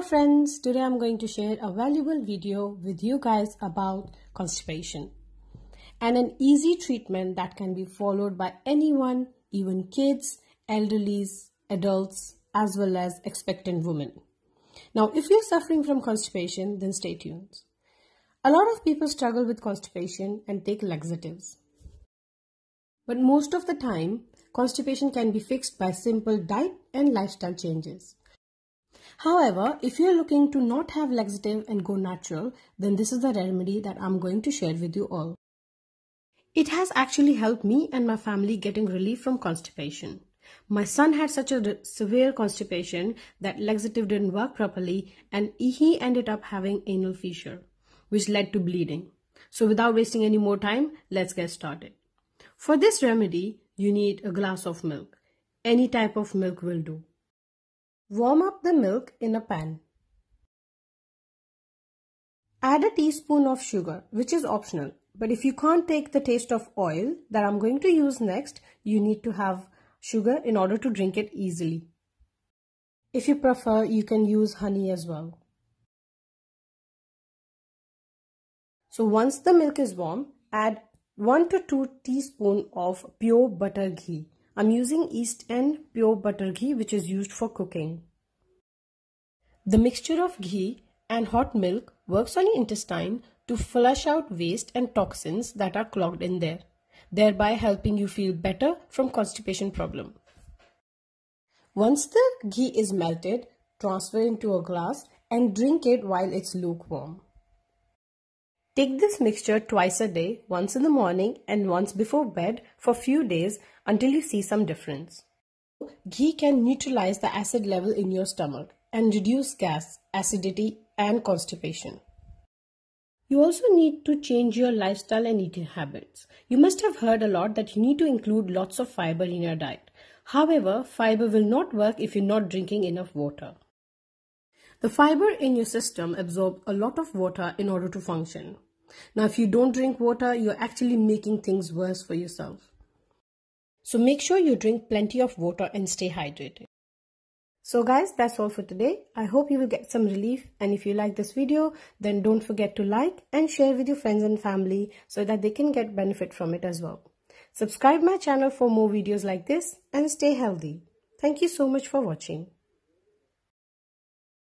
Hello friends, today I'm going to share a valuable video with you guys about constipation and an easy treatment that can be followed by anyone, even kids, elderlies, adults, as well as expectant women. Now, if you're suffering from constipation, then stay tuned. A lot of people struggle with constipation and take laxatives. But most of the time, constipation can be fixed by simple diet and lifestyle changes. However, if you're looking to not have laxative and go natural, then this is the remedy that I'm going to share with you all. It has actually helped me and my family getting relief from constipation. My son had such a severe constipation that laxative didn't work properly and he ended up having anal fissure, which led to bleeding. So without wasting any more time, let's get started. For this remedy, you need a glass of milk. Any type of milk will do. Warm up the milk in a pan. Add a teaspoon of sugar, which is optional. But if you can't take the taste of oil that I'm going to use next, you need to have sugar in order to drink it easily. If you prefer, you can use honey as well. So once the milk is warm, add 1 to 2 teaspoon of pure butter ghee. I'm using East End pure butter ghee which is used for cooking. The mixture of ghee and hot milk works on the intestine to flush out waste and toxins that are clogged in there, thereby helping you feel better from constipation problem. Once the ghee is melted, transfer into a glass and drink it while it's lukewarm. Take this mixture twice a day, once in the morning and once before bed for few days until you see some difference. Ghee can neutralize the acid level in your stomach and reduce gas, acidity and constipation. You also need to change your lifestyle and eating habits. You must have heard a lot that you need to include lots of fiber in your diet. However, fiber will not work if you're not drinking enough water. The fiber in your system absorbs a lot of water in order to function. Now, if you don't drink water, you're actually making things worse for yourself. So, make sure you drink plenty of water and stay hydrated. So guys, that's all for today. I hope you will get some relief and if you like this video, then don't forget to like and share with your friends and family so that they can get benefit from it as well. Subscribe my channel for more videos like this and stay healthy. Thank you so much for watching.